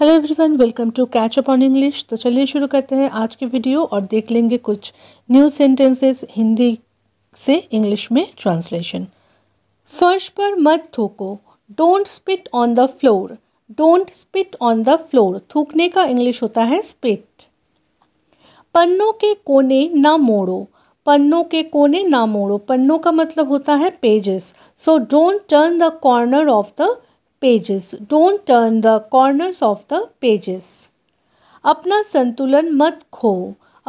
hello everyone welcome to catch up on English तो चलिए शुरू करते हैं आज की वीडियो और देख लेंगे कुछ न्यू सेंटेंसेस हिंदी से इंग्लिश में ट्रांसलेशन फर्श पर मत थूको don't spit on the floor don't spit on the floor थूकने का इंग्लिश होता है स्पिट पन्नों के कोने ना मोड़ो पन्नों के कोने ना मोड़ो पन्नों का मतलब होता है pages so don't turn the corner of the pages don't turn the corners of the pages अपना संतुलन मत खो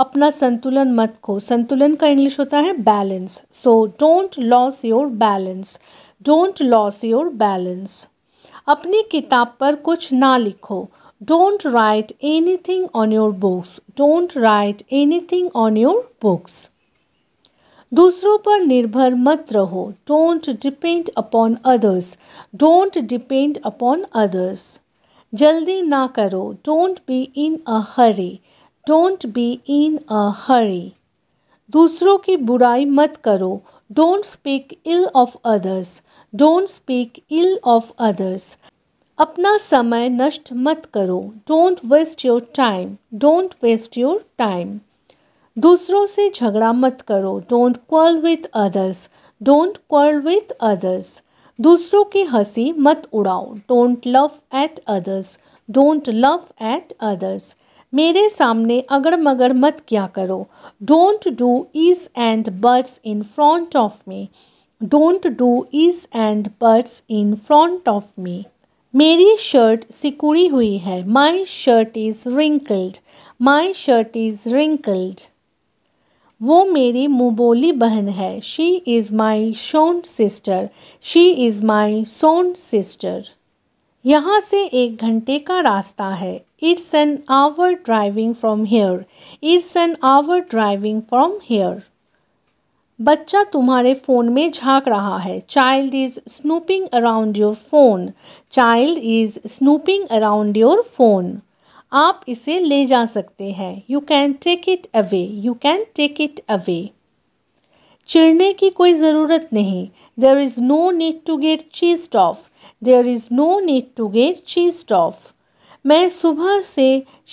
अपना संतुलन मत खो संतुलन का इंग्लिश होता है balance so don't lose your balance don't lose your balance अपनी किताब पर कुछ ना लिखो don't write anything on your books don't write anything on your books दूसरों पर निर्भर मत रहो don't depend upon others don't depend upon others जल्दी ना करो don't be in a hurry don't be in a hurry दूसरों की बुराई मत करो don't speak ill of others don't speak ill of others अपना समय नष्ट मत करो don't waste your time don't waste your time दूसरों से झगड़ा मत करो don't quarrel with others don't quarrel with others दूसरों की हंसी मत उड़ाओ don't laugh at others don't laugh at others मेरे सामने अगड़ मगड़ मत क्या करो don't do ifs and buts in front of me don't do ifs and buts in front of me मेरी शर्ट सिकुड़ी हुई है my shirt is wrinkled my shirt is wrinkled वो मेरी मुबोली बहन है she is my sworn sister she is my sworn sister यहाँ से एक घंटे का रास्ता है it's an hour driving from here it's an hour driving from here बच्चा तुम्हारे फ़ोन में झांक रहा है child is snooping around your phone child is snooping around your phone आप इसे ले जा सकते हैं you can take it away you can take it away चिड़ने की कोई ज़रूरत नहीं there is no need to get cheesed off there is no need to get cheesed off मैं सुबह से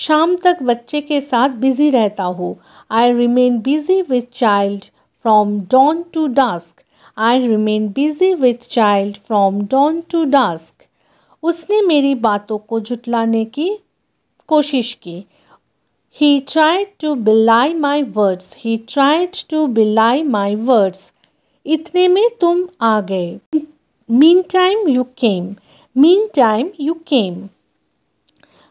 शाम तक बच्चे के साथ बिज़ी रहता हूँ I remain busy with child from dawn to dusk I remain busy with child from dawn to dusk उसने मेरी बातों को जुटलाने की कोशिश की ही tried to belie my words he tried to belie my words इतने में तुम आ गए meantime you came meantime you came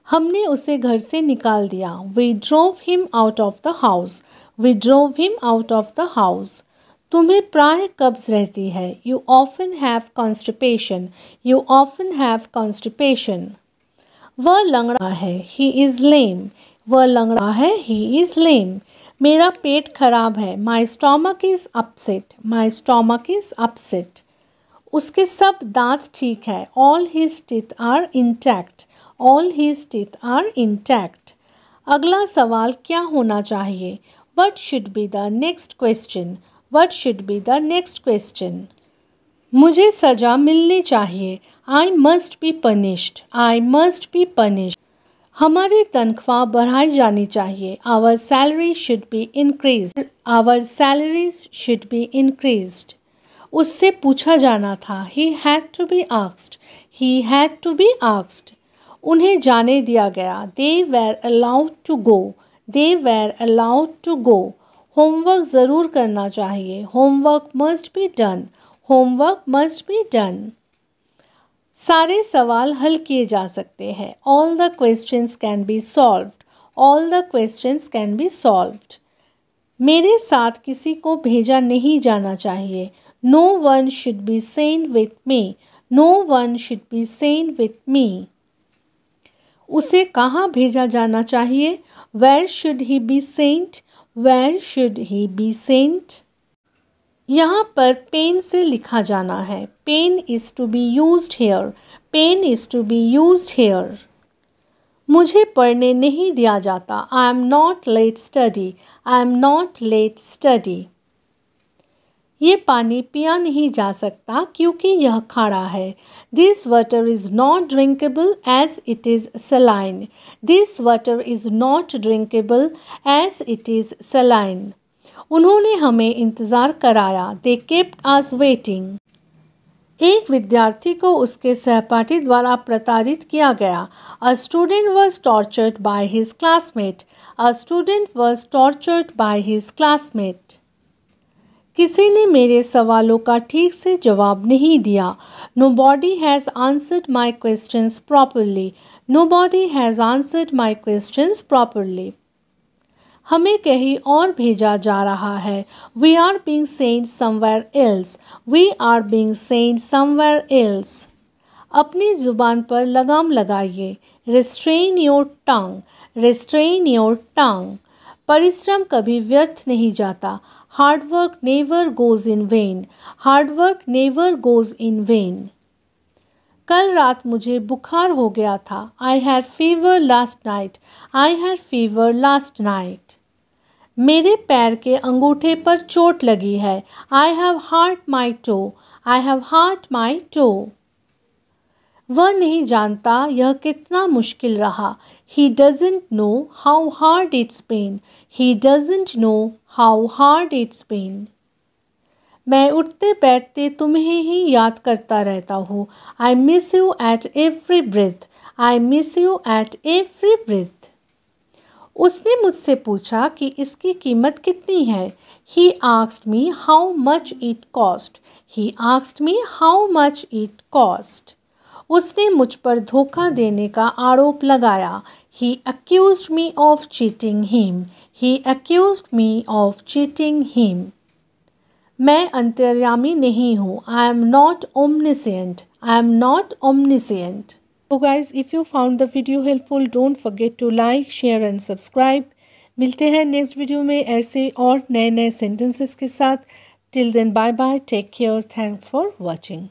हमने उसे घर से निकाल दिया we drove him out of the house we drove him out of the house तुम्हें प्राय कब्ज रहती है you often have constipation you often have constipation वह लंगड़ा है ही इज लेम वह लंगड़ा है ही इज लेम मेरा पेट खराब है my stomach is upset my stomach is upset उसके सब दांत ठीक है all his teeth are intact all his teeth are intact अगला सवाल क्या होना चाहिए what should be the next question what should be the next question मुझे सजा मिलनी चाहिए I must be punished I must be punished हमारी तनख्वाह बढ़ाई जानी चाहिए our salary should be increase our salary should be increase उससे पूछा जाना था he had to be आक्स्ड he had to be आक्स्ड उन्हें जाने दिया गया they were allowed to go they were allowed to go homework ज़रूर करना चाहिए homework must be done homework must be done सारे सवाल हल किए जा सकते हैं all the questions can be solved all the questions can be solved मेरे साथ किसी को भेजा नहीं जाना चाहिए no one should be send with me no one should be send with me उसे कहाँ भेजा जाना चाहिए where should he be sent where should he be sent यहाँ पर पेन से लिखा जाना है pen is to be use here pen is to be use here मुझे पढ़ने नहीं दिया जाता I am not let study I am not let study ये पानी पिया नहीं जा सकता क्योंकि यह खाड़ा है this water is not drinkable as it is saline this water is not drinkable as it is saline उन्होंने हमें इंतज़ार कराया दे केप्ट आज वेटिंग एक विद्यार्थी को उसके सहपाठी द्वारा प्रताड़ित किया गया a student was tortured by his classmate a student was tortured by his classmate किसी ने मेरे सवालों का ठीक से जवाब नहीं दिया nobody has answered my question properly nobody has answered my question properly हमें कहीं और भेजा जा रहा है we are being sent somewhere else we are being sent somewhere else अपनी ज़ुबान पर लगाम लगाइए restrain your tongue restrain your tongue परिश्रम कभी व्यर्थ नहीं जाता hard work never goes in vain hard work never goes in vain कल रात मुझे बुखार हो गया था आई had fever last night I had fever last night मेरे पैर के अंगूठे पर चोट लगी है I have hurt my toe I have hurt my toe वह नहीं जानता यह कितना मुश्किल रहा he doesn't know how hard it's been he doesn't know how hard it's been मैं उठते बैठते तुम्हें ही याद करता रहता हूँ I miss you at every breath I miss you at every breadth उसने मुझसे पूछा कि इसकी कीमत कितनी है ही आक्स्ट me how much it cost he आक्स्ट me how much it cost उसने मुझ पर धोखा देने का आरोप लगाया ही accused me of cheating him he accused me of cheating him मैं अंतर्यामी नहीं हूँ आई am not omniscient I am not omniscient तो guys if you found the video helpful don't forget to like share and subscribe मिलते हैं next video में ऐसे और नए नए सेंटेंसेस के साथ till then bye bye take care thanks for watching